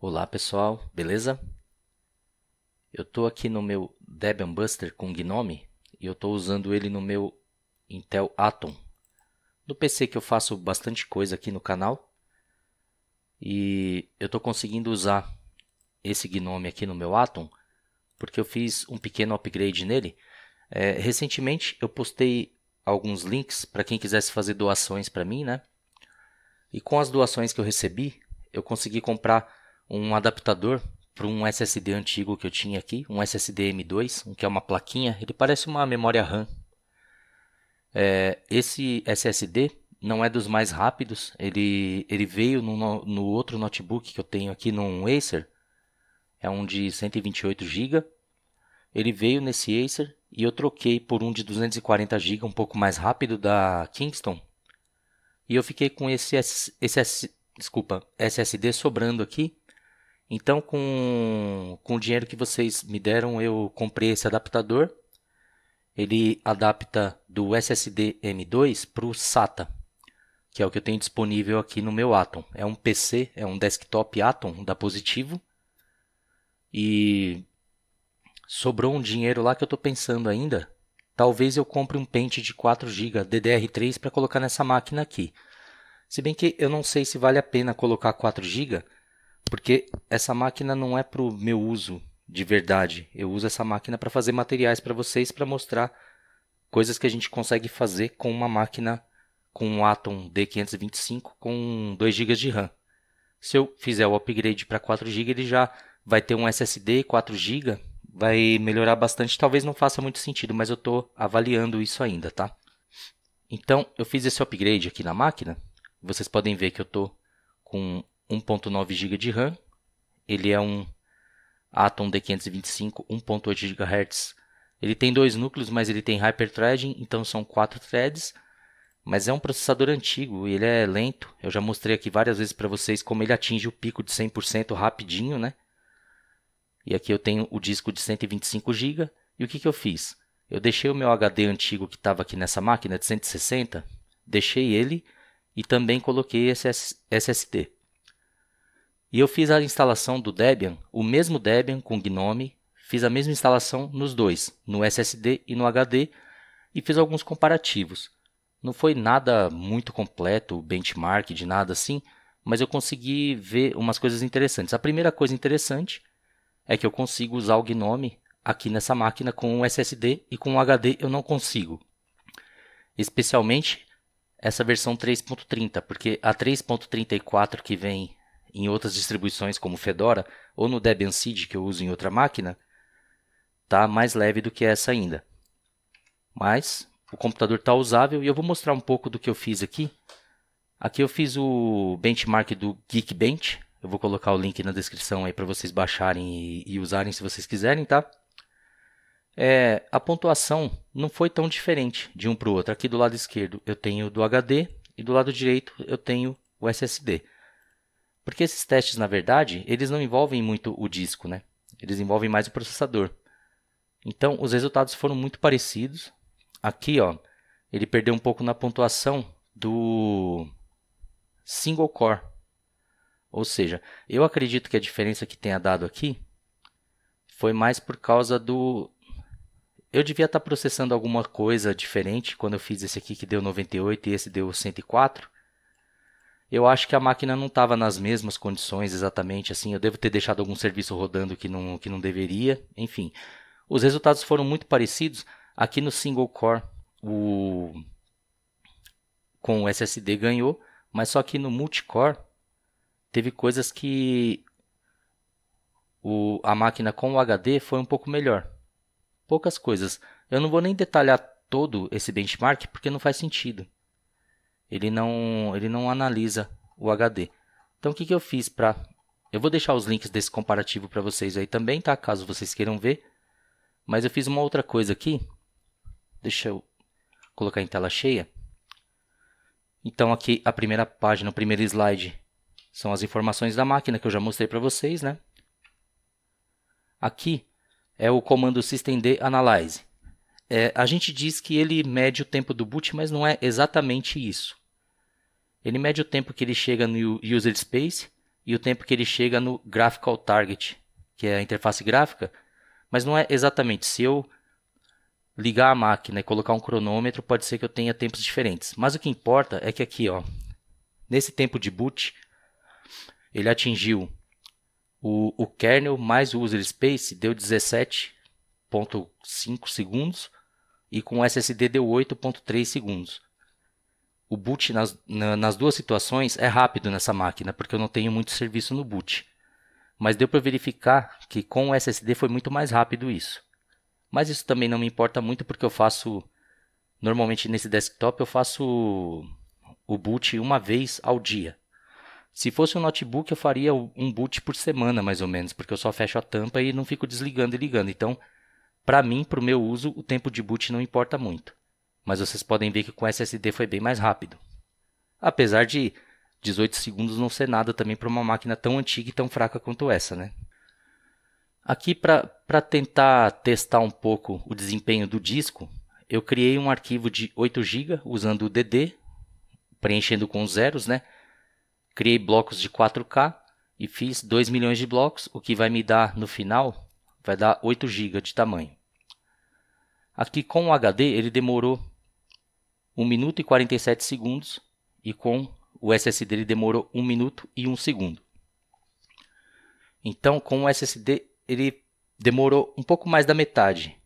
Olá pessoal, beleza? Eu estou aqui no meu Debian Buster com Gnome e eu estou usando ele no meu Intel Atom, no PC que eu faço bastante coisa aqui no canal e eu estou conseguindo usar esse Gnome aqui no meu Atom porque eu fiz um pequeno upgrade nele. É, recentemente eu postei alguns links para quem quisesse fazer doações para mim, né? E com as doações que eu recebi, eu consegui comprar um adaptador para um SSD antigo que eu tinha aqui, um SSD M2, que é uma plaquinha, ele parece uma memória RAM. É, esse SSD não é dos mais rápidos, ele, ele veio no, no outro notebook que eu tenho aqui, num Acer, é um de 128 GB. Ele veio nesse Acer e eu troquei por um de 240 GB, um pouco mais rápido, da Kingston. E eu fiquei com esse, esse, esse desculpa, SSD sobrando aqui então, com, com o dinheiro que vocês me deram, eu comprei esse adaptador. Ele adapta do SSD M2 para o SATA, que é o que eu tenho disponível aqui no meu Atom. É um PC, é um desktop Atom da Positivo. E sobrou um dinheiro lá que eu estou pensando ainda. Talvez eu compre um pente de 4 GB DDR3 para colocar nessa máquina aqui. Se bem que eu não sei se vale a pena colocar 4 GB porque essa máquina não é para o meu uso de verdade. Eu uso essa máquina para fazer materiais para vocês, para mostrar coisas que a gente consegue fazer com uma máquina com um Atom D525 com 2 GB de RAM. Se eu fizer o upgrade para 4 GB, ele já vai ter um SSD 4 GB, vai melhorar bastante. Talvez não faça muito sentido, mas eu estou avaliando isso ainda, tá? Então, eu fiz esse upgrade aqui na máquina. Vocês podem ver que eu estou com 1.9 GB de RAM. Ele é um Atom D525 1.8 GHz. Ele tem dois núcleos, mas ele tem hyperthreading, então são quatro threads. Mas é um processador antigo e ele é lento. Eu já mostrei aqui várias vezes para vocês como ele atinge o pico de 100% rapidinho, né? E aqui eu tenho o disco de 125 GB. E o que, que eu fiz? Eu deixei o meu HD antigo que estava aqui nessa máquina de 160, deixei ele e também coloquei esse SSD. E eu fiz a instalação do Debian, o mesmo Debian com GNOME, fiz a mesma instalação nos dois, no SSD e no HD, e fiz alguns comparativos. Não foi nada muito completo, benchmark, de nada assim, mas eu consegui ver umas coisas interessantes. A primeira coisa interessante é que eu consigo usar o GNOME aqui nessa máquina com um SSD e com um HD eu não consigo. Especialmente essa versão 3.30, porque a 3.34 que vem em outras distribuições como Fedora ou no Debian Seed que eu uso em outra máquina, tá mais leve do que essa ainda. Mas o computador está usável e eu vou mostrar um pouco do que eu fiz aqui. Aqui eu fiz o benchmark do Geekbench. Eu vou colocar o link na descrição aí para vocês baixarem e, usarem se vocês quiserem, tá? É, a pontuação não foi tão diferente de um para o outro. Aqui do lado esquerdo eu tenho do HD e do lado direito eu tenho o SSD. Porque esses testes, na verdade, eles não envolvem muito o disco, né? Eles envolvem mais o processador. Então, os resultados foram muito parecidos. Aqui, ó, ele perdeu um pouco na pontuação do single core. Ou seja, eu acredito que a diferença que tenha dado aqui foi mais por causa do eu devia estar processando alguma coisa diferente quando eu fiz esse aqui que deu 98 e esse deu 104 eu acho que a máquina não estava nas mesmas condições exatamente assim. Eu devo ter deixado algum serviço rodando que não, que não deveria. Enfim, os resultados foram muito parecidos aqui no single core. O com o SSD ganhou, mas só que no multicore teve coisas que o, a máquina com o HD foi um pouco melhor. Poucas coisas. Eu não vou nem detalhar todo esse benchmark porque não faz sentido ele não, ele não analisa o HD. Então o que, que eu fiz para... Eu vou deixar os links desse comparativo para vocês aí também, tá? Caso vocês queiram ver. Mas eu fiz uma outra coisa aqui. Deixa eu colocar em tela cheia. Então aqui a primeira página, o primeiro slide são as informações da máquina que eu já mostrei para vocês, né? Aqui é o comando systemd analyze. É, a gente diz que ele mede o tempo do boot, mas não é exatamente isso. Ele mede o tempo que ele chega no User Space e o tempo que ele chega no Graphical Target, que é a interface gráfica, mas não é exatamente. Se eu ligar a máquina e colocar um cronômetro, pode ser que eu tenha tempos diferentes. Mas o que importa é que aqui, ó, nesse tempo de boot, ele atingiu o, o kernel mais o user space deu 17.5 segundos e com o SSD deu 8.3 segundos o boot nas, na, nas duas situações é rápido nessa máquina, porque eu não tenho muito serviço no boot. Mas deu para verificar que com o SSD foi muito mais rápido isso. Mas isso também não me importa muito porque eu faço normalmente nesse desktop eu faço o boot uma vez ao dia. Se fosse um notebook eu faria um boot por semana mais ou menos, porque eu só fecho a tampa e não fico desligando e ligando. Então, para mim, para o meu uso, o tempo de boot não importa muito mas vocês podem ver que com SSD foi bem mais rápido. Apesar de 18 segundos não ser nada também para uma máquina tão antiga e tão fraca quanto essa, né? Aqui para tentar testar um pouco o desempenho do disco, eu criei um arquivo de 8 GB usando o DD, preenchendo com zeros, né? Criei blocos de 4K e fiz 2 milhões de blocos, o que vai me dar no final vai dar 8 GB de tamanho. Aqui com o HD ele demorou 1 minuto e 47 segundos e com o SSD ele demorou 1 minuto e 1 segundo. Então, com o SSD ele demorou um pouco mais da metade,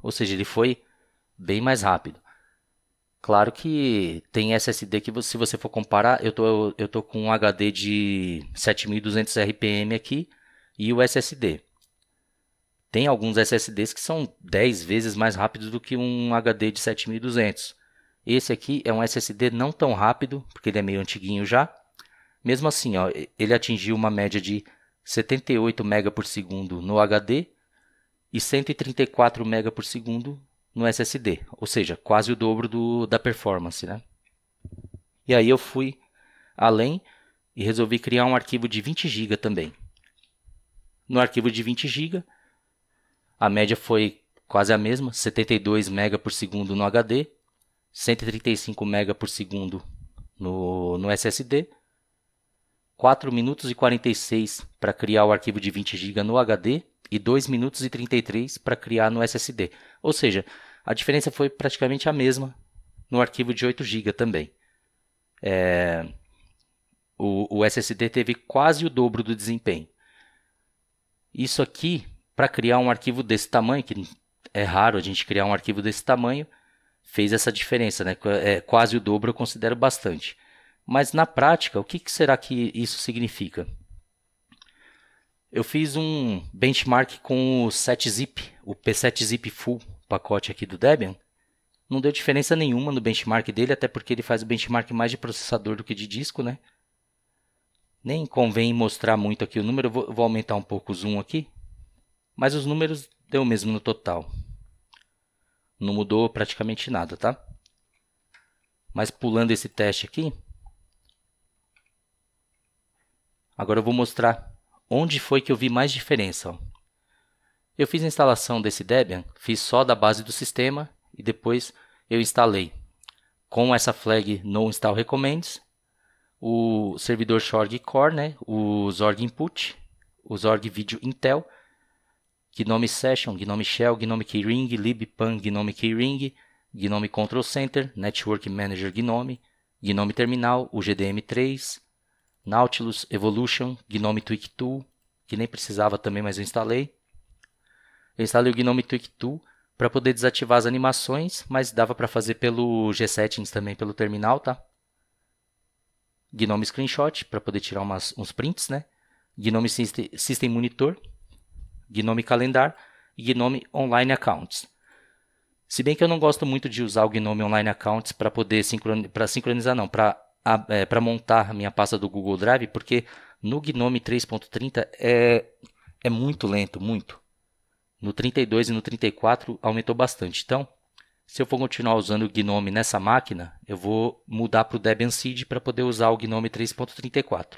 ou seja, ele foi bem mais rápido. Claro que tem SSD que se você for comparar, eu tô, eu tô com um HD de 7200 RPM aqui e o SSD. Tem alguns SSDs que são 10 vezes mais rápidos do que um HD de 7200. Esse aqui é um SSD não tão rápido, porque ele é meio antiguinho já. Mesmo assim, ó, ele atingiu uma média de 78 MB por segundo no HD e 134 MB por segundo no SSD, ou seja, quase o dobro do, da performance. Né? E aí eu fui além e resolvi criar um arquivo de 20 GB também. No arquivo de 20 GB, a média foi quase a mesma, 72 MB por segundo no HD 135 MB por segundo no, no SSD, 4 minutos e 46 para criar o arquivo de 20 GB no HD e 2 minutos e 33 para criar no SSD. Ou seja, a diferença foi praticamente a mesma no arquivo de 8 GB também. É... O, o SSD teve quase o dobro do desempenho. Isso aqui, para criar um arquivo desse tamanho, que é raro a gente criar um arquivo desse tamanho, fez essa diferença, né? É, quase o dobro eu considero bastante. Mas na prática, o que, que será que isso significa? Eu fiz um benchmark com o 7-zip, o P7-zip full pacote aqui do Debian. Não deu diferença nenhuma no benchmark dele, até porque ele faz o benchmark mais de processador do que de disco, né? Nem convém mostrar muito aqui o número, vou, vou aumentar um pouco o zoom aqui. Mas os números deu mesmo no total. Não mudou praticamente nada, tá? Mas pulando esse teste aqui, agora eu vou mostrar onde foi que eu vi mais diferença. Eu fiz a instalação desse Debian, fiz só da base do sistema e depois eu instalei com essa flag no install recommends o servidor Shorg Core, né, o Zorg Input, o Zorg Video Intel Gnome Session, Gnome Shell, Gnome Keyring, libpan, Gnome Keyring, Gnome Control Center, Network Manager Gnome, Gnome Terminal, o GDM3, Nautilus Evolution, Gnome Tweak Tool, que nem precisava também, mas eu instalei. Eu instalei o Gnome Tweak Tool para poder desativar as animações, mas dava para fazer pelo G-Settings também, pelo terminal, tá? Gnome Screenshot, para poder tirar umas, uns prints, né? Gnome System Monitor, Gnome Calendar e Gnome Online Accounts. Se bem que eu não gosto muito de usar o Gnome Online Accounts para poder sincronizar, para sincronizar não, para é, para montar minha pasta do Google Drive, porque no Gnome 3.30 é é muito lento, muito. No 32 e no 34 aumentou bastante. Então, se eu for continuar usando o Gnome nessa máquina, eu vou mudar para o Debian Seed para poder usar o Gnome 3.34.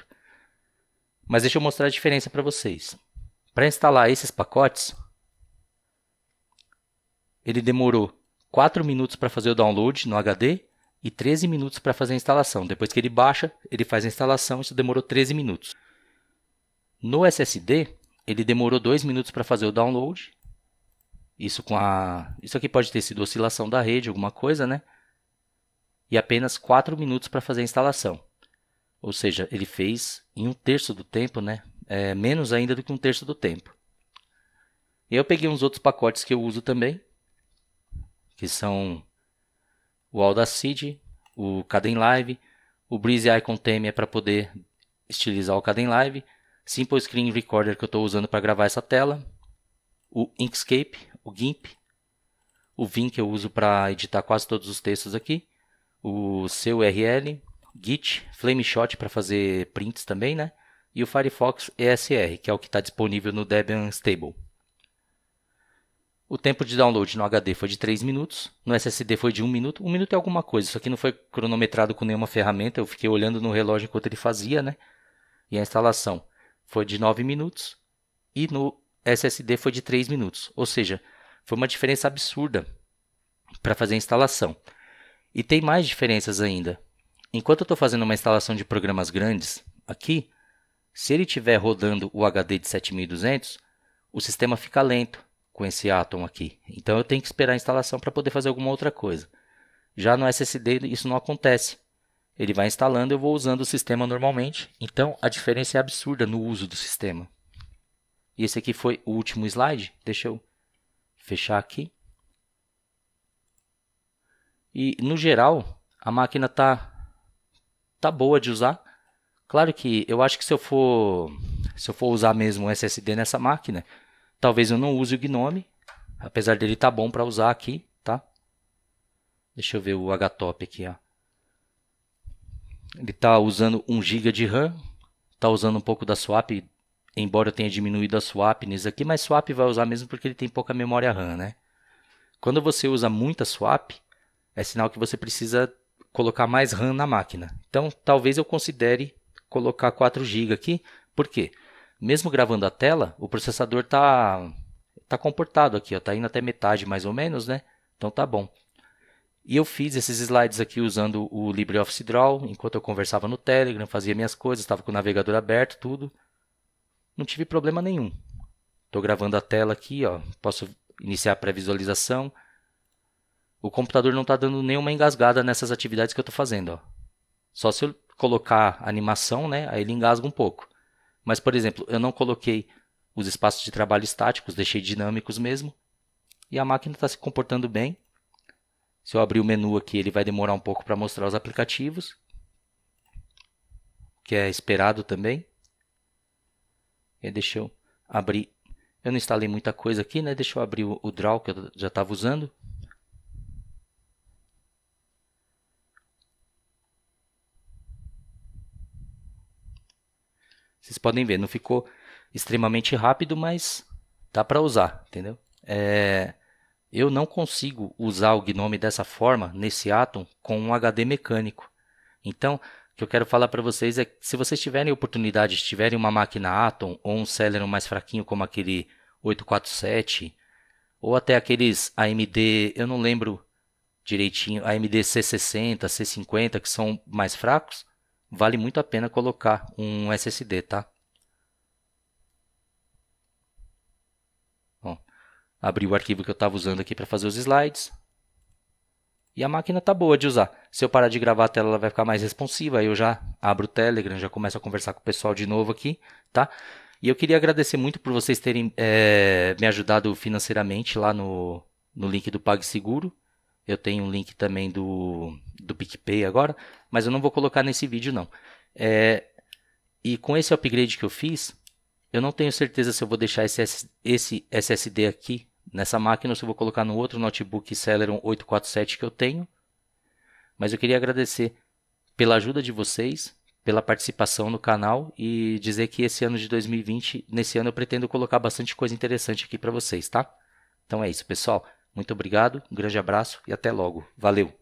Mas deixa eu mostrar a diferença para vocês. Para instalar esses pacotes, ele demorou 4 minutos para fazer o download no HD e 13 minutos para fazer a instalação. Depois que ele baixa, ele faz a instalação, isso demorou 13 minutos. No SSD, ele demorou 2 minutos para fazer o download. Isso com a Isso aqui pode ter sido oscilação da rede, alguma coisa, né? E apenas 4 minutos para fazer a instalação. Ou seja, ele fez em um terço do tempo, né? é, menos ainda do que um terço do tempo. E eu peguei uns outros pacotes que eu uso também, que são o Audacity, o Caden Live, o Breeze Icon Theme é para poder estilizar o Caden Live, Simple Screen Recorder que eu estou usando para gravar essa tela, o Inkscape, o GIMP, o Vim que eu uso para editar quase todos os textos aqui, o CURL, Git, Flameshot para fazer prints também, né? e o Firefox ESR, que é o que está disponível no Debian Stable. O tempo de download no HD foi de 3 minutos, no SSD foi de 1 minuto. 1 minuto é alguma coisa, isso aqui não foi cronometrado com nenhuma ferramenta, eu fiquei olhando no relógio enquanto ele fazia, né? E a instalação foi de 9 minutos e no SSD foi de 3 minutos, ou seja, foi uma diferença absurda para fazer a instalação. E tem mais diferenças ainda. Enquanto eu estou fazendo uma instalação de programas grandes aqui, se ele estiver rodando o HD de 7200, o sistema fica lento com esse Atom aqui. Então eu tenho que esperar a instalação para poder fazer alguma outra coisa. Já no SSD isso não acontece. Ele vai instalando, eu vou usando o sistema normalmente. Então a diferença é absurda no uso do sistema. E esse aqui foi o último slide. Deixa eu fechar aqui. E no geral, a máquina tá tá boa de usar. Claro que eu acho que se eu for se eu for usar mesmo um SSD nessa máquina, talvez eu não use o Gnome, apesar dele estar tá bom para usar aqui, tá? Deixa eu ver o HTOP aqui, ó. Ele está usando 1 GB de RAM, está usando um pouco da swap, embora eu tenha diminuído a swap nisso aqui, mas swap vai usar mesmo porque ele tem pouca memória RAM, né? Quando você usa muita swap, é sinal que você precisa colocar mais RAM na máquina. Então, talvez eu considere colocar 4 GB aqui. Por quê? Mesmo gravando a tela, o processador está tá comportado aqui, está indo até metade mais ou menos, né? Então tá bom. E eu fiz esses slides aqui usando o LibreOffice Draw, enquanto eu conversava no Telegram, fazia minhas coisas, estava com o navegador aberto, tudo. Não tive problema nenhum. Estou gravando a tela aqui, ó. posso iniciar a pré-visualização. O computador não está dando nenhuma engasgada nessas atividades que eu estou fazendo. Ó. Só se eu colocar animação, né, aí ele engasga um pouco. Mas, por exemplo, eu não coloquei os espaços de trabalho estáticos, deixei dinâmicos mesmo, e a máquina está se comportando bem. Se eu abrir o menu aqui, ele vai demorar um pouco para mostrar os aplicativos, que é esperado também. E deixa eu abrir. Eu não instalei muita coisa aqui, né? Deixa eu abrir o, o Draw que eu já estava usando. Vocês podem ver, não ficou extremamente rápido, mas dá para usar, entendeu? É, eu não consigo usar o Gnome dessa forma, nesse Atom, com um HD mecânico. Então, o que eu quero falar para vocês é que se vocês tiverem oportunidade, se tiverem uma máquina Atom ou um Celeron mais fraquinho como aquele 847 ou até aqueles AMD, eu não lembro direitinho, AMD C60, C50 que são mais fracos, vale muito a pena colocar um SSD, tá? Bom, abri o arquivo que eu estava usando aqui para fazer os slides. E a máquina tá boa de usar. Se eu parar de gravar a tela, ela vai ficar mais responsiva. Aí eu já abro o Telegram, já começo a conversar com o pessoal de novo aqui, tá? E eu queria agradecer muito por vocês terem é, me ajudado financeiramente lá no, no link do PagSeguro. Eu tenho um link também do, do PicPay agora, mas eu não vou colocar nesse vídeo não. É, e com esse upgrade que eu fiz, eu não tenho certeza se eu vou deixar esse, esse SSD aqui nessa máquina ou se eu vou colocar no outro notebook Celeron 847 que eu tenho. Mas eu queria agradecer pela ajuda de vocês, pela participação no canal e dizer que esse ano de 2020, nesse ano eu pretendo colocar bastante coisa interessante aqui para vocês, tá? Então é isso, pessoal. Muito obrigado, um grande abraço e até logo. Valeu!